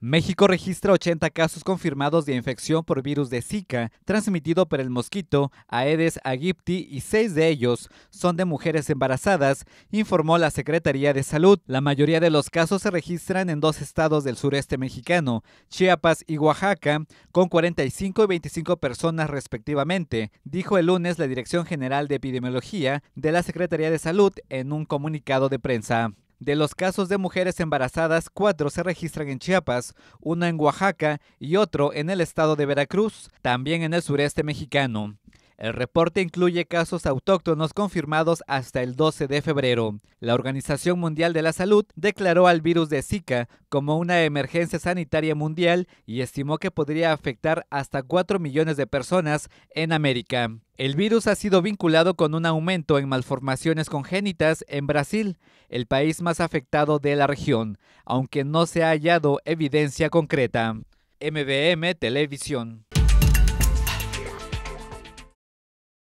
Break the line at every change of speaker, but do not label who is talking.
México registra 80 casos confirmados de infección por virus de Zika transmitido por el mosquito Aedes aegypti y seis de ellos son de mujeres embarazadas, informó la Secretaría de Salud. La mayoría de los casos se registran en dos estados del sureste mexicano, Chiapas y Oaxaca, con 45 y 25 personas respectivamente, dijo el lunes la Dirección General de Epidemiología de la Secretaría de Salud en un comunicado de prensa. De los casos de mujeres embarazadas, cuatro se registran en Chiapas, una en Oaxaca y otro en el estado de Veracruz, también en el sureste mexicano. El reporte incluye casos autóctonos confirmados hasta el 12 de febrero. La Organización Mundial de la Salud declaró al virus de Zika como una emergencia sanitaria mundial y estimó que podría afectar hasta 4 millones de personas en América. El virus ha sido vinculado con un aumento en malformaciones congénitas en Brasil, el país más afectado de la región, aunque no se ha hallado evidencia concreta.
MBM Televisión